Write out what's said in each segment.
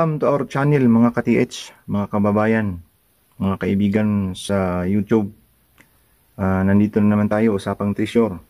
Welcome to our channel mga ka-TH, mga kababayan, mga kaibigan sa YouTube. Uh, nandito na naman tayo, Usapang Treasure.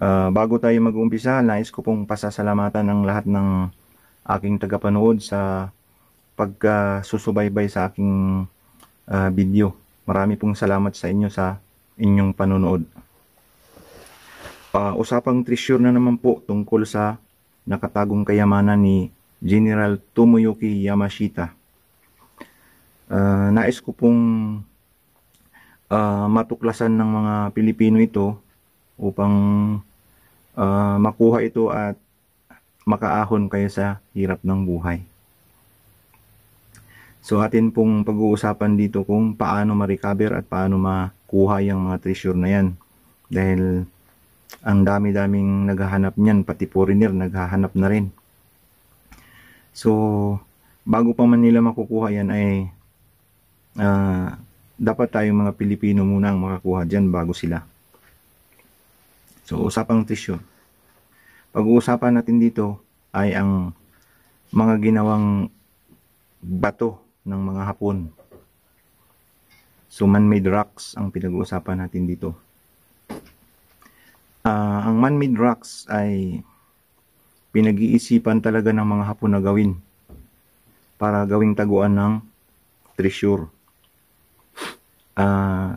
Uh, bago tayo mag-umpisa, nais ko pong pasasalamatan ang lahat ng aking tagapanood sa pagkasusubaybay sa aking uh, video. Marami pong salamat sa inyo sa inyong panonood. Uh, usapang treasure na naman po tungkol sa nakatagong kayamanan ni General Tomoyuki Yamashita. Uh, nais ko pong uh, matuklasan ng mga Pilipino ito upang uh, makuha ito at makaahon kayo sa hirap ng buhay. So atin pong pag-uusapan dito kung paano ma-recover at paano makuha yung mga treasure na yan. Dahil ang dami-daming naghahanap niyan, pati foreigner naghahanap na rin. So, bago pa man nila makukuha yan ay uh, dapat tayong mga Pilipino muna ang makakuha dyan bago sila. So, usapang tissue. Pag-uusapan natin dito ay ang mga ginawang bato ng mga Hapon. So, man-made rocks ang pinag-uusapan natin dito. Uh, ang man-made rocks ay pinag-iisipan talaga ng mga hapon na gawin para gawing taguan ng treasure. Uh,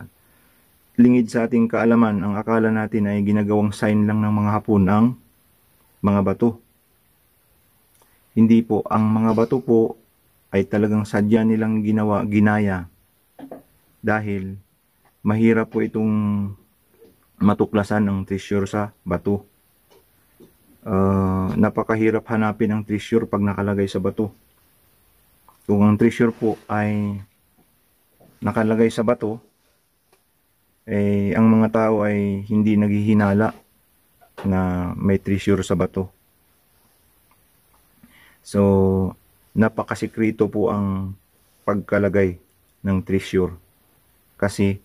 lingid sa ating kaalaman, ang akala natin ay ginagawang sign lang ng mga hapon ang mga bato. Hindi po, ang mga bato po ay talagang sadya nilang ginawa, ginaya. Dahil mahirap po itong matuklasan ang treasure sa bato uh, napakahirap hanapin ang treasure pag nakalagay sa bato. Kung ang treasure po ay nakalagay sa bato, eh, ang mga tao ay hindi naghihinala na may treasure sa bato. So, napakasikreto po ang pagkalagay ng treasure. Kasi,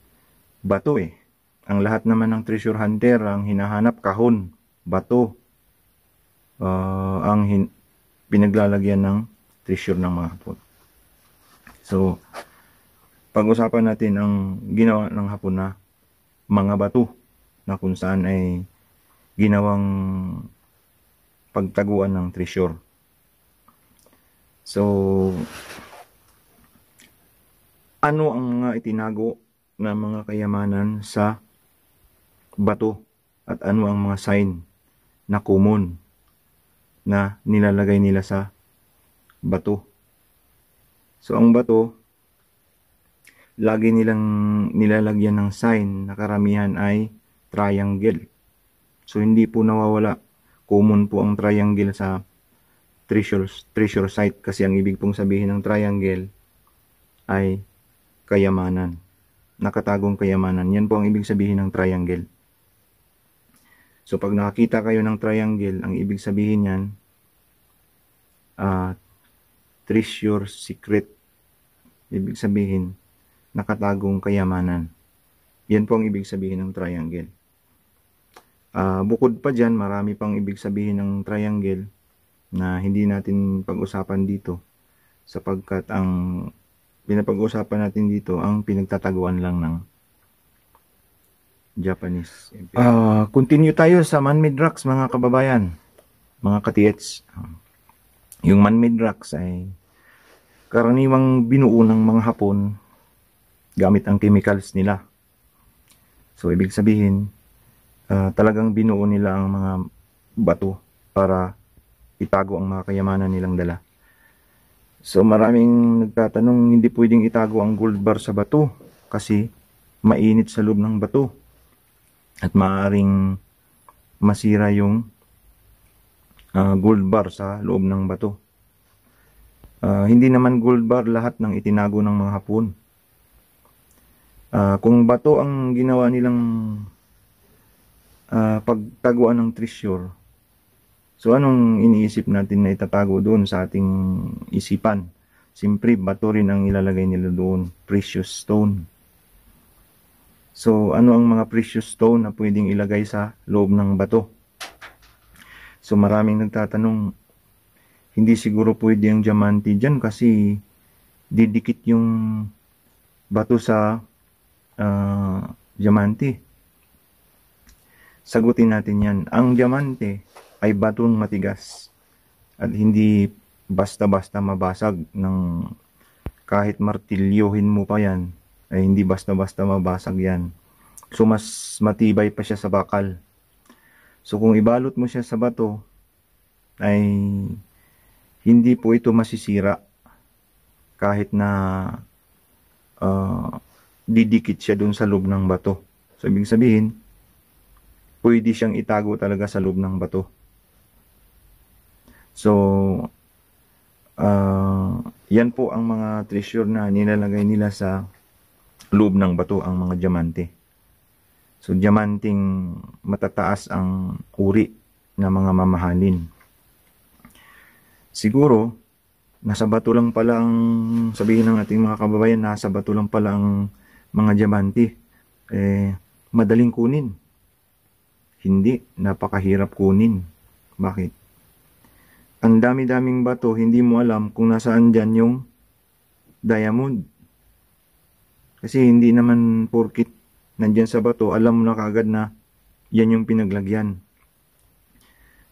bato eh. Ang lahat naman ng treasure hunter, ang hinahanap, kahon, bato, uh, ang hin pinaglalagyan ng treasure ng mga hapon. So, pag-usapan natin ang ginawa ng hapon na mga bato na kung saan ay ginawang pagtaguan ng treasure. So, ano ang mga itinago na mga kayamanan sa bato at ano ang mga sign na common na nilalagay nila sa bato. So ang bato, lagi nilang nilalagyan ng sign na karamihan ay triangle. So hindi po nawawala. Common po ang triangle sa treasure, treasure site kasi ang ibig pong sabihin ng triangle ay kayamanan. Nakatagong kayamanan. Yan po ang ibig sabihin ng triangle. So pag nakakita kayo ng triangle, ang ibig sabihin niyan uh, ah, treasure secret. Ibig sabihin, nakatagong kayamanan. Yan po ang ibig sabihin ng triangle. Uh, bukod pa dyan, marami pang ibig sabihin ng triangle na hindi natin pag-usapan dito sapagkat ang pinapag-usapan natin dito ang pinagtataguan lang ng Japanese Empire. Uh, continue tayo sa man-made rocks mga kababayan, mga katiets. Ah, yung man-made rocks ay karaniwang binuo ng mga Hapon gamit ang chemicals nila. So ibig sabihin, uh, talagang binuo nila ang mga bato para itago ang mga kayamanan nilang dala. So maraming nagtatanong, hindi pwedeng itago ang gold bar sa bato kasi mainit sa loob ng bato at maaaring masira yung uh, gold bar sa loob ng bato. Uh, hindi naman gold bar lahat ng itinago ng mga hapon. Uh, kung bato ang ginawa nilang uh, pagtaguan ng treasure, so anong iniisip natin na itatago doon sa ating isipan? Simpre, bato rin ang ilalagay nila doon, precious stone. So, ano ang mga precious stone na pwedeng ilagay sa loob ng bato? So, maraming nagtatanong, hindi siguro pwede yung diamante dyan kasi didikit yung bato sa uh, diamante. Sagutin natin yan. Ang diamante ay batong matigas at hindi basta-basta mabasag ng kahit martilyohin mo pa yan ay hindi basta-basta mabasag yan. So mas matibay pa siya sa bakal. So kung ibalot mo siya sa bato, ay hindi po ito masisira kahit na uh, didikit siya dun sa loob ng bato. So ibig sabihin, pwede siyang itago talaga sa loob ng bato. So, uh, yan po ang mga treasure na nilalagay nila sa loob ng bato ang mga diamante. So, diamanting matataas ang uri ng mga mamahalin. Siguro, nasa bato lang pala ang, sabihin ng ating mga kababayan, nasa bato lang pala ang mga diamante. Eh, madaling kunin. Hindi, napakahirap kunin. Bakit? Ang dami-daming bato, hindi mo alam kung nasaan dyan yung diamond. Kasi hindi naman porkit nandyan sa bato, alam mo na kagad na yan yung pinaglagyan.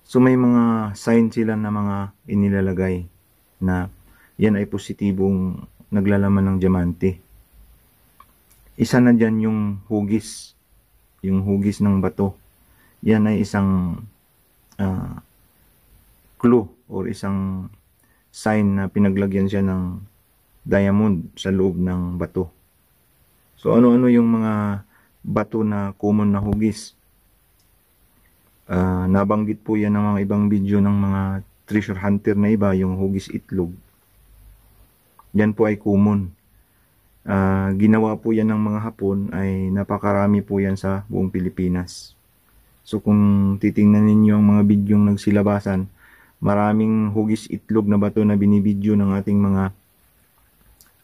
So may mga sign sila na mga inilalagay na yan ay positibong naglalaman ng diamante. Isa na dyan yung hugis, yung hugis ng bato. Yan ay isang uh, clue or isang sign na pinaglagyan siya ng diamond sa loob ng bato. So ano-ano yung mga bato na common na hugis. Uh, nabanggit po yan ng mga ibang video ng mga treasure hunter na iba, yung hugis itlog. Yan po ay common. Uh, ginawa po yan ng mga Hapon ay napakarami po yan sa buong Pilipinas. So kung titingnan ninyo ang mga bidyong nagsilabasan, maraming hugis itlog na bato na binibidyo ng ating mga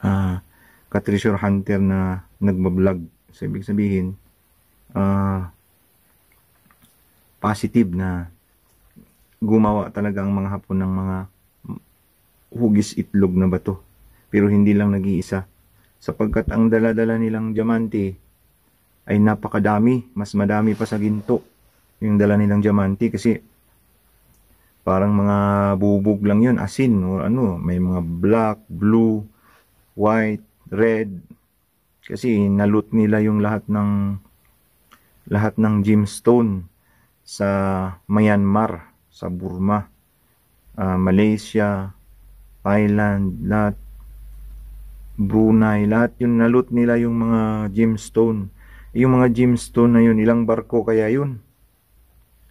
uh, ka-treasure hunter na nagbablog. So, ibig sabihin, uh, positive na gumawa talaga ang mga hapon ng mga hugis itlog na bato. Pero hindi lang nag-iisa. Sapagkat ang dala-dala nilang diamante ay napakadami. Mas madami pa sa ginto yung dala nilang diamante kasi parang mga bubog lang yun, asin o ano, may mga black, blue, white, red kasi naloot nila yung lahat ng lahat ng gemstone sa Myanmar, sa Burma, uh, Malaysia, Thailand, lahat Brunei, lahat yung naloot nila yung mga gemstone. Yung mga gemstone na yun, ilang barko kaya yun?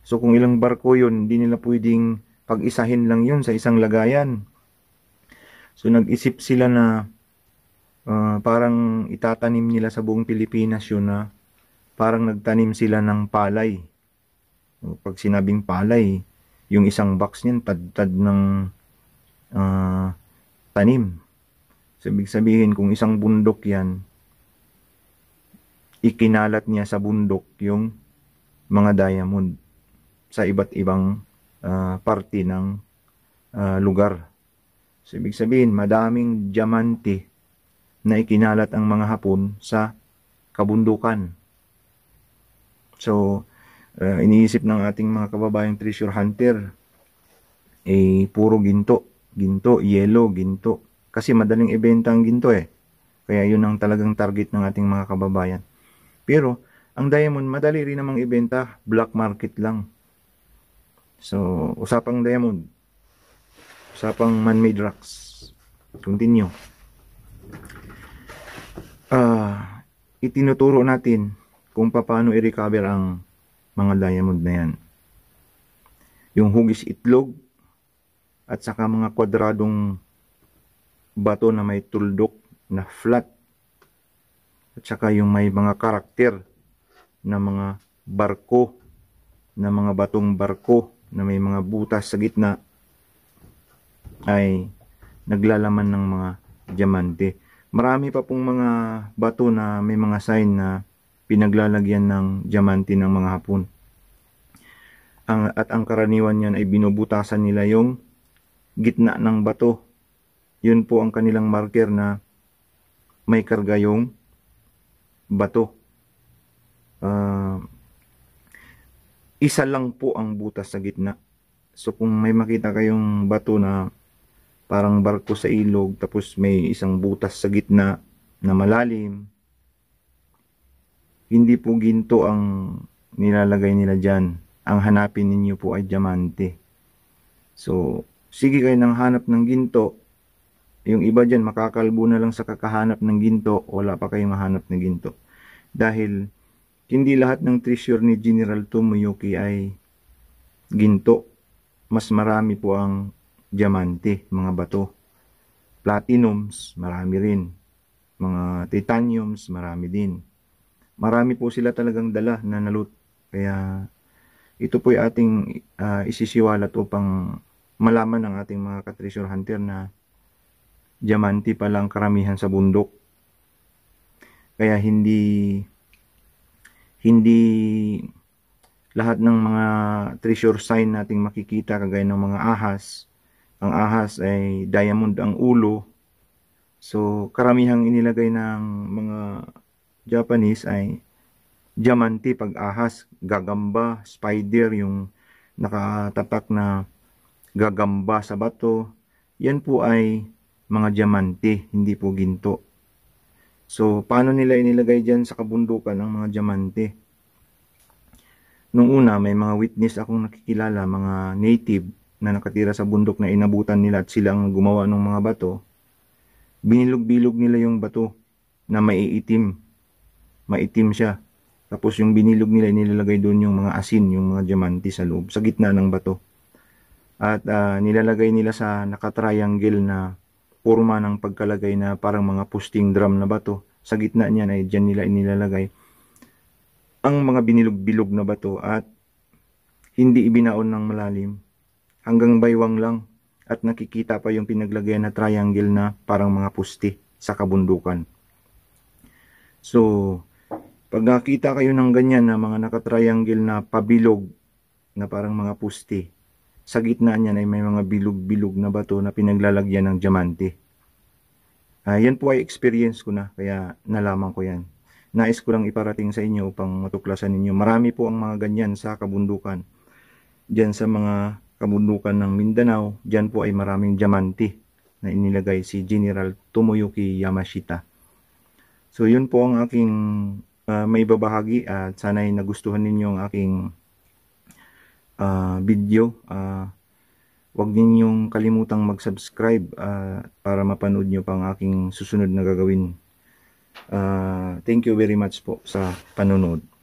So kung ilang barko yun, hindi nila pwedeng pag-isahin lang yun sa isang lagayan. So nag-isip sila na Ah, parang itatanim nila sa buong Pilipinas yun na parang nagtanim sila ng palay. Pag sinabing palay, yung isang box niyan tad-tad ng uh, tanim. Sabig sabihin kung isang bundok yan, ikinalat niya sa bundok yung mga diamond sa iba't ibang uh, parte ng uh, lugar. So, ibig sabihin, madaming diamante na ikinalat ang mga Hapon sa kabundukan. So, uh, iniisip ng ating mga kababayang treasure hunter, eh, puro ginto. Ginto, yellow, ginto. Kasi madaling ibenta ang ginto eh. Kaya yun ang talagang target ng ating mga kababayan. Pero, ang diamond, madali rin namang ibenta. Black market lang. So, usapang diamond. Usapang man-made rocks. Continue uh, itinuturo natin kung paano i-recover ang mga diamond na yan. Yung hugis itlog at saka mga kwadradong bato na may tuldok na flat at saka yung may mga karakter na mga barko na mga batong barko na may mga butas sa gitna ay naglalaman ng mga diamante. Marami pa pong mga bato na may mga sign na pinaglalagyan ng diamante ng mga hapon. Ang, at ang karaniwan niyan ay binubutasan nila yung gitna ng bato. Yun po ang kanilang marker na may karga yung bato. Uh, isa lang po ang butas sa gitna. So kung may makita kayong bato na parang barko sa ilog tapos may isang butas sa gitna na malalim. Hindi po ginto ang nilalagay nila dyan. Ang hanapin ninyo po ay diamante. So, sige kayo nang hanap ng ginto. Yung iba dyan, makakalbo na lang sa kakahanap ng ginto. Wala pa kayong mahanap ng ginto. Dahil, hindi lahat ng treasure ni General Tomoyuki ay ginto. Mas marami po ang diamante, mga bato. Platinums, marami rin. Mga titaniums, marami din. Marami po sila talagang dala na nalut. Kaya ito po yung ating uh, to pang malaman ng ating mga ka-treasure hunter na diamante palang karamihan sa bundok. Kaya hindi hindi lahat ng mga treasure sign nating makikita kagaya ng mga ahas ang ahas ay diamond ang ulo. So, karamihang inilagay ng mga Japanese ay diamante pag ahas, gagamba, spider, yung nakatatak na gagamba sa bato. Yan po ay mga diamante, hindi po ginto. So, paano nila inilagay dyan sa kabundukan ang mga diamante? Noong una, may mga witness akong nakikilala, mga native, na nakatira sa bundok na inabutan nila at silang gumawa ng mga bato, binilog-bilog nila yung bato na maiitim. Maitim siya. Tapos yung binilog nila, nilalagay doon yung mga asin, yung mga diamante sa loob, sa gitna ng bato. At uh, nilalagay nila sa nakatriangle na forma ng pagkalagay na parang mga posting drum na bato. Sa gitna niya ay dyan nila inilalagay ang mga binilog-bilog na bato at hindi ibinaon ng malalim hanggang baywang lang at nakikita pa yung pinaglagay na triangle na parang mga pusti sa kabundukan. So, pag nakita kayo ng ganyan na mga nakatriangle na pabilog na parang mga pusti, sa gitna niyan ay may mga bilog-bilog na bato na pinaglalagyan ng diamante. Uh, yan po ay experience ko na, kaya nalaman ko yan. Nais ko lang iparating sa inyo upang matuklasan ninyo. Marami po ang mga ganyan sa kabundukan. Diyan sa mga kabundukan ng Mindanao, dyan po ay maraming diamante na inilagay si General Tomoyuki Yamashita. So yun po ang aking uh, may babahagi at uh, sana'y nagustuhan ninyo ang aking uh, video. Uh, huwag ninyong kalimutang mag-subscribe uh, para mapanood nyo pa ang aking susunod na gagawin. Uh, thank you very much po sa panonood.